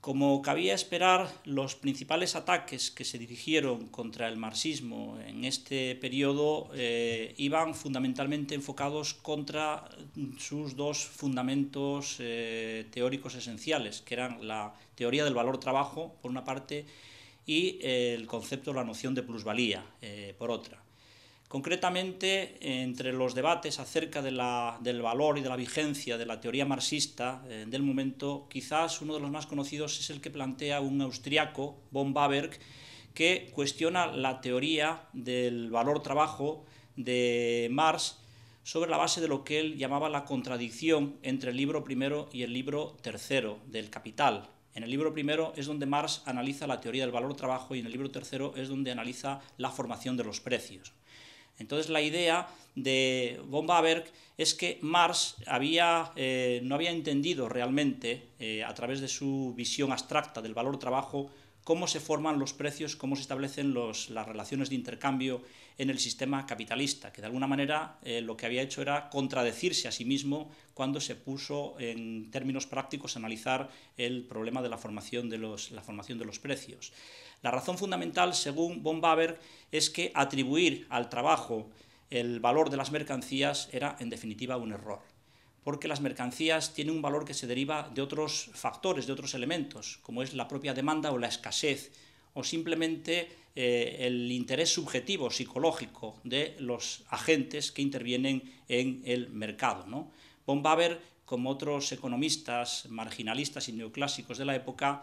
Como cabía esperar, los principales ataques que se dirigieron contra el marxismo en este periodo eh, iban fundamentalmente enfocados contra sus dos fundamentos eh, teóricos esenciales, que eran la teoría del valor trabajo, por una parte, y el concepto, la noción de plusvalía, eh, por otra. Concretamente, entre los debates acerca del valor y de la vigencia de la teoría marxista eh, del momento, quizás uno de los más conocidos es el que plantea un austriaco, von Baberg, que cuestiona la teoría del valor-trabajo de Marx sobre la base de lo que él llamaba la contradicción entre el libro primero y el libro tercero del Capital, en el libro primero es donde Marx analiza la teoría del valor trabajo y en el libro tercero es donde analiza la formación de los precios. Entonces la idea de von Baberg es que Marx eh, no había entendido realmente, eh, a través de su visión abstracta del valor trabajo, cómo se forman los precios, cómo se establecen las relaciones de intercambio en el sistema capitalista, que de alguna manera eh, lo que había hecho era contradecirse a sí mismo cuando se puso en términos prácticos a analizar el problema de la formación de los, la formación de los precios. La razón fundamental, según von Baber, es que atribuir al trabajo el valor de las mercancías era en definitiva un error porque las mercancías tienen un valor que se deriva de otros factores, de otros elementos, como es la propia demanda o la escasez, o simplemente eh, el interés subjetivo, psicológico, de los agentes que intervienen en el mercado. ¿no? Von Baber, como otros economistas marginalistas y neoclásicos de la época,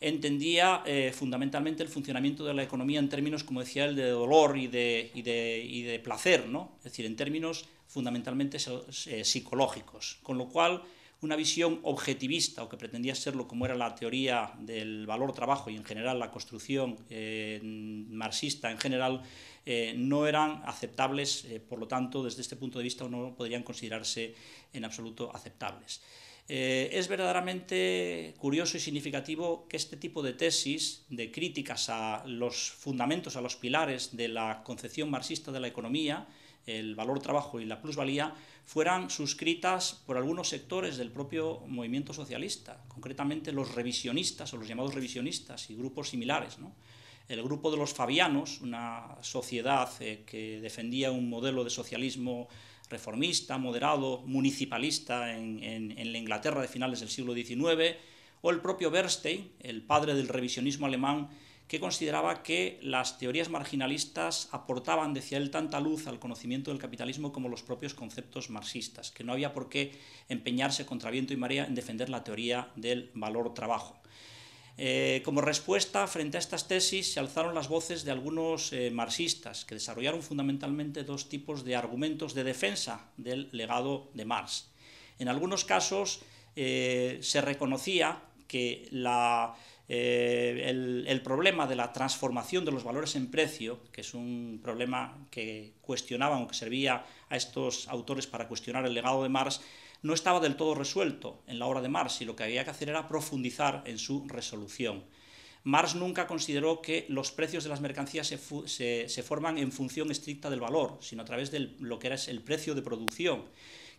entendía eh, fundamentalmente el funcionamiento de la economía en términos, como decía él, de dolor y de, y de, placer, ¿no? es decir, en términos fundamentalmente eh, psicológicos, con lo cual una visión objetivista, o que pretendía serlo como era la teoría del valor-trabajo y en general la construcción eh, marxista en general, eh, no eran aceptables, por lo tanto, desde este punto de vista no podrían considerarse en absoluto aceptables. Eh, es verdaderamente curioso y significativo que este tipo de tesis, de críticas a los fundamentos, a los pilares de la concepción marxista de la economía, el valor trabajo y la plusvalía, fueran suscritas por algunos sectores del propio movimiento socialista, concretamente los revisionistas o los llamados revisionistas y grupos similares. El grupo de los Fabianos, una sociedad eh, que defendía un modelo de socialismo reformista, moderado, municipalista en, la Inglaterra de finales del siglo XIX, o el propio Bernstein, el padre del revisionismo alemán, que consideraba que las teorías marginalistas aportaban, decía él, tanta luz al conocimiento del capitalismo como los propios conceptos marxistas, que no había por qué empeñarse contra viento y marea en defender la teoría del valor trabajo. Eh, como respuesta frente a estas tesis se alzaron las voces de algunos eh, marxistas que desarrollaron fundamentalmente dos tipos de argumentos de defensa del legado de Marx. En algunos casos eh, se reconocía que la eh, el, problema de la transformación de los valores en precio, que es un problema que cuestionaban o que servía a estos autores para cuestionar el legado de Marx, no estaba del todo resuelto en la obra de Marx y lo que había que hacer era profundizar en su resolución. Marx nunca consideró que los precios de las mercancías se, se forman en función estricta del valor, sino a través de lo que era el precio de producción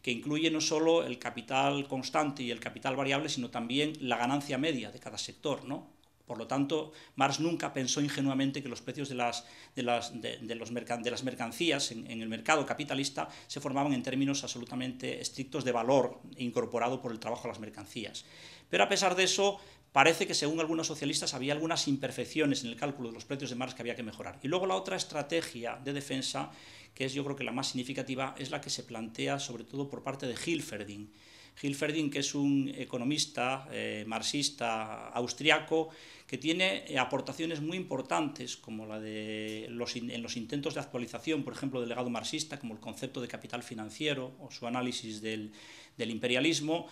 que incluye no solo el capital constante y el capital variable, sino también la ganancia media de cada sector, ¿no? Por lo tanto, Marx nunca pensó ingenuamente que los precios de las, de los de las mercancías en, en, el mercado capitalista se formaban en términos absolutamente estrictos de valor incorporado por el trabajo a las mercancías. Pero a pesar de eso, parece que según algunos socialistas había algunas imperfecciones en el cálculo de los precios de Marx que había que mejorar. Y luego la otra estrategia de defensa, que es yo creo que la más significativa, es la que se plantea sobre todo por parte de Hilferding. Hilferding, que es un economista eh, marxista austriaco, que tiene aportaciones muy importantes, como la de los en los intentos de actualización, por ejemplo, del legado marxista, como el concepto de capital financiero o su análisis del, del imperialismo,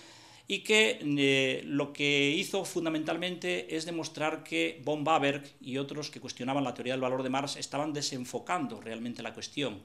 y que eh, lo que hizo fundamentalmente es demostrar que von Baberg y otros que cuestionaban la teoría del valor de Marx estaban desenfocando realmente la cuestión,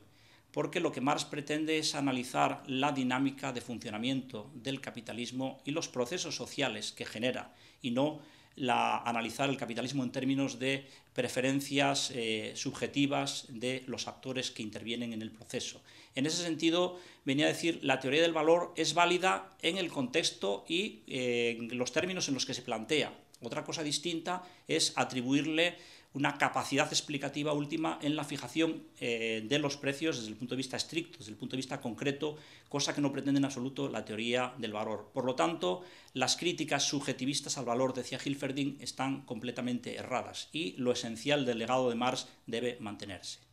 porque lo que Marx pretende es analizar la dinámica de funcionamiento del capitalismo y los procesos sociales que genera, y no la, analizar el capitalismo en términos de preferencias eh, subjetivas de los actores que intervienen en el proceso. En ese sentido, venía a decir, la teoría del valor es válida en el contexto y eh, en los términos en los que se plantea. Otra cosa distinta es atribuirle una capacidad explicativa última en la fijación eh, de los precios desde el punto de vista estricto, desde el punto de vista concreto, cosa que no pretende en absoluto la teoría del valor. Por lo tanto, las críticas subjetivistas al valor, decía Hilferding, están completamente erradas y lo esencial del legado de Marx debe mantenerse.